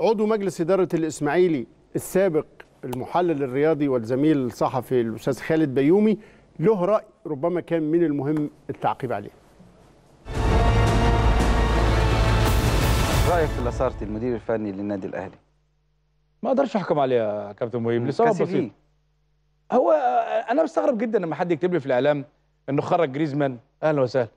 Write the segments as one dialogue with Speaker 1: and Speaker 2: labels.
Speaker 1: عضو مجلس إدارة الإسماعيلي السابق المحلل الرياضي والزميل الصحفي الأستاذ خالد بيومي له رأي ربما كان من المهم التعقيب عليه
Speaker 2: رأيك في لاسارتي المدير الفني للنادي الأهلي ما أقدرش أحكم عليه يا كابتن مهيب لسبب بسيط هو آه، أنا بستغرب جدا لما حد يكتب لي في الإعلام إنه خرج جريزمان أهلا وسهلا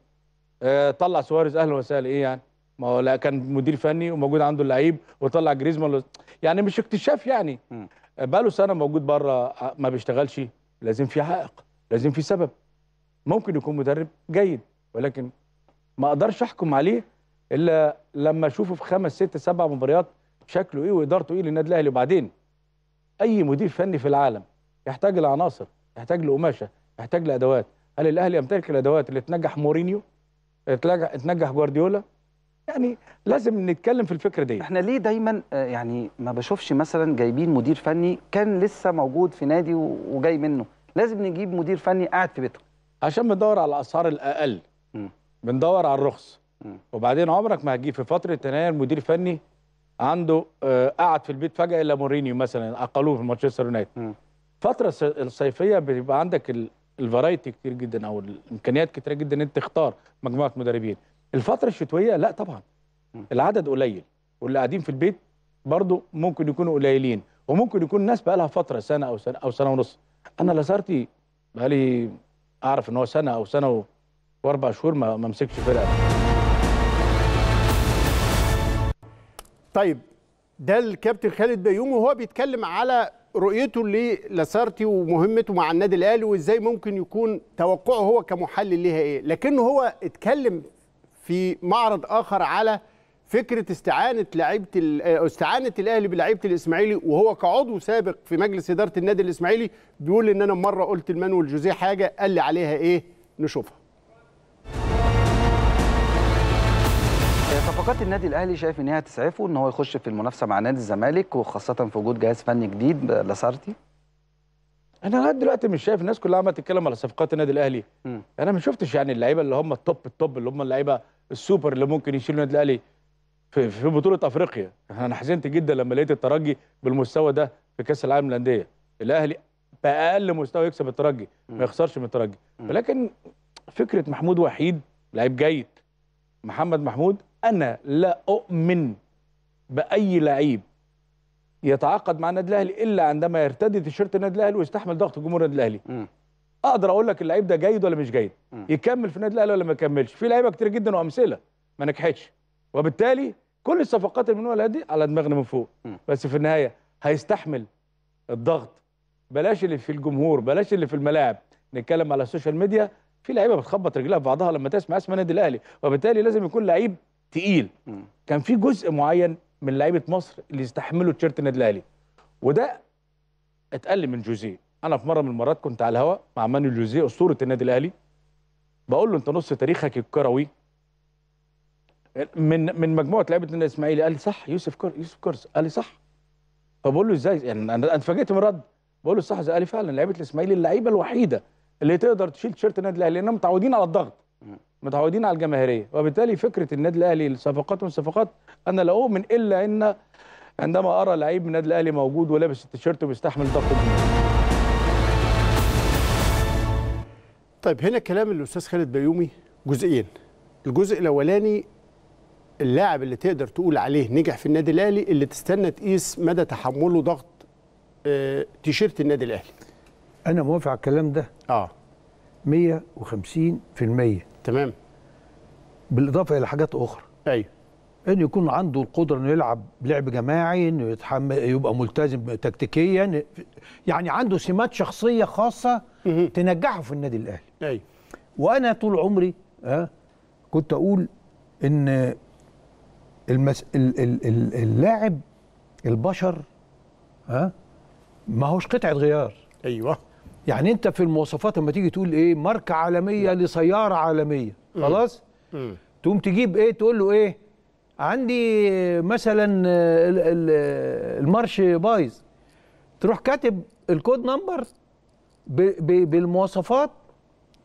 Speaker 2: آه، طلع سواريز أهلا وسهلا إيه يعني ما هو لا كان مدير فني وموجود عنده اللعيب وطلع جريزمان يعني مش اكتشاف يعني بقاله سنه موجود بره ما بيشتغلش لازم في عائق لازم في سبب ممكن يكون مدرب جيد ولكن ما اقدرش احكم عليه الا لما اشوفه في خمس ست سبع مباريات شكله ايه وادارته ايه للنادي الاهلي وبعدين اي مدير فني في العالم يحتاج لعناصر يحتاج لقماشه يحتاج لادوات هل الاهلي يمتلك الادوات اللي تنجح مورينيو تنجح جوارديولا يعني لازم نتكلم في الفكره دي احنا ليه
Speaker 3: دايما آه، يعني ما بشوفش مثلا جايبين مدير فني كان لسه موجود في نادي وجاي
Speaker 2: منه لازم نجيب مدير فني قاعد في بيته عشان بندور على الاسعار الاقل م. بندور على الرخص م. وبعدين عمرك ما هتجيب في فتره تناير مدير فني عنده آه، قعد في البيت فجاه الا مورينيو مثلا اقلوه في مانشستر يونايتد فتره الصيفيه بيبقى عندك الفرايتي كتير جدا او الامكانيات كتير جدا انت تختار مجموعه مدربين الفتره الشتويه لا طبعا العدد قليل واللي قاعدين في البيت برضه ممكن يكونوا قليلين وممكن يكون ناس بقى لها فتره سنه او سنه او سنه ونص انا لسارتي بقى لي اعرف ان هو سنه او سنه واربع شهور ما
Speaker 1: مسكش فرقه طيب ده الكابتن خالد بيومي وهو بيتكلم على رؤيته للاسارتي ومهمته مع النادي الاهلي وازاي ممكن يكون توقعه هو كمحلل ليها ايه لكنه هو اتكلم في معرض اخر على فكره استعانه لعيبه آه، استعانه الاهلي بلعيبه الاسماعيلي وهو كعضو سابق في مجلس اداره النادي الاسماعيلي بيقول ان انا مره قلت المانويل جوزيه حاجه قال لي عليها ايه نشوفها
Speaker 3: آه، صفقات النادي الاهلي شايف ان هي هتسعفه ان هو يخش في
Speaker 2: المنافسه مع نادي الزمالك وخاصه في وجود جهاز فني جديد لاسارتي انا لغايه دلوقتي مش شايف الناس كلها عماله تتكلم على صفقات النادي الاهلي انا ما شفتش يعني اللعيبه اللي هم التوب التوب اللي هم اللعيبه السوبر اللي ممكن يشيلوا النادي الاهلي في, في بطوله افريقيا انا حزنت جدا لما لقيت الترجي بالمستوى ده في كاس العالم للانديه الاهلي باقل مستوى يكسب الترجي ما يخسرش من الترجي ولكن فكره محمود وحيد لعيب جيد محمد محمود انا لا اؤمن باي لعيب يتعاقد مع النادي الاهلي الا عندما يرتدي تيشيرت النادي الاهلي ويستحمل ضغط جمهور النادي الاهلي اقدر اقول لك اللعيب ده جيد ولا مش جيد م. يكمل في النادي الاهلي ولا ما يكملش في لعيبه كتير جدا وامثله ما نجحتش وبالتالي كل الصفقات اللي بنقولها دي على دماغنا من فوق م. بس في النهايه هيستحمل الضغط بلاش اللي في الجمهور بلاش اللي في الملاعب نتكلم على السوشيال ميديا في لعيبه بتخبط رجلها في بعضها لما تسمع اسم النادي الاهلي وبالتالي لازم يكون لعيب تقيل م. كان في جزء معين من لعيبه مصر اللي يستحملوا تيشيرت النادي الاهلي وده اتقل من جوزيه انا في مره من المرات كنت على الهواء مع ماني جوزيه اسطوره النادي الاهلي بقول له انت نص تاريخك الكروي من من مجموعه لعيبه النادي الاسماعيلي قال لي صح يوسف كر يوسف كرز قال لي صح فبقول له ازاي يعني انا اتفاجئت من رد بقول له صح قال لي فعلا لعيبه الاسماعيلي اللعيبه الوحيده اللي تقدر تشيل تيشيرت النادي الاهلي لانهم متعودين على الضغط متعودين على الجماهيريه وبالتالي فكره النادي الاهلي صفقات صفقات انا لا اؤمن الا ان عندما ارى لعيب من النادي الاهلي موجود ولابس التيشيرت وبيستحمل ضغط
Speaker 1: طيب هنا كلام الاستاذ خالد بيومي جزئين الجزء الاولاني اللاعب اللي تقدر تقول عليه نجح في النادي الاهلي اللي تستنى تقيس مدى تحمله ضغط اه تيشيرت النادي الاهلي انا موافق على الكلام ده اه 150% تمام
Speaker 3: بالاضافه الى حاجات اخرى ايوه انه يكون عنده القدره انه يلعب لعب جماعي انه يتحمل يبقى ملتزم تكتيكيا يعني عنده سمات شخصيه خاصه تنجحه في النادي الاهلي ايوه وانا طول عمري أه كنت اقول ان المس... اللاعب البشر ها أه ما هوش قطعه غيار ايوه يعني انت في المواصفات لما تيجي تقول ايه ماركه عالميه لا. لسياره عالميه خلاص تقوم تجيب ايه تقول له ايه عندي مثلا المارش بايظ تروح كاتب الكود نمبر بالمواصفات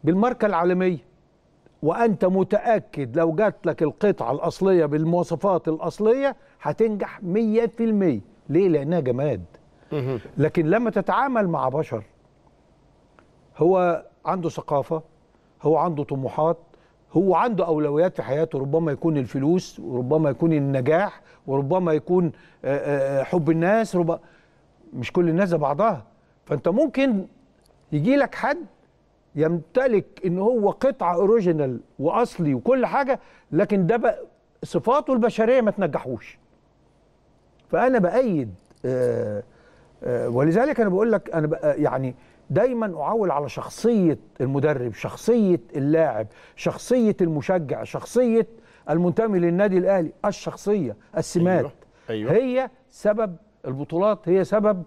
Speaker 3: بالماركه العالميه وانت متاكد لو جات لك القطعه الاصليه بالمواصفات الاصليه هتنجح 100% ليه لانها جماد لكن لما تتعامل مع بشر هو عنده ثقافه هو عنده طموحات هو عنده اولويات في حياته ربما يكون الفلوس وربما يكون النجاح وربما يكون آه، آه، آه، حب الناس ربما مش كل الناس بعضها فانت ممكن يجي لك حد يمتلك ان هو قطعه اوريجينال واصلي وكل حاجه لكن ده بقى صفاته البشريه ما تنجحوش فانا بايد ولذلك انا بقول لك انا يعني دايما اعول على شخصيه المدرب شخصيه اللاعب شخصيه المشجع شخصيه المنتمي للنادي الاهلي الشخصيه السمات أيوة. أيوة. هي سبب البطولات هي سبب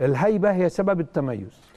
Speaker 3: الهيبه هي سبب التميز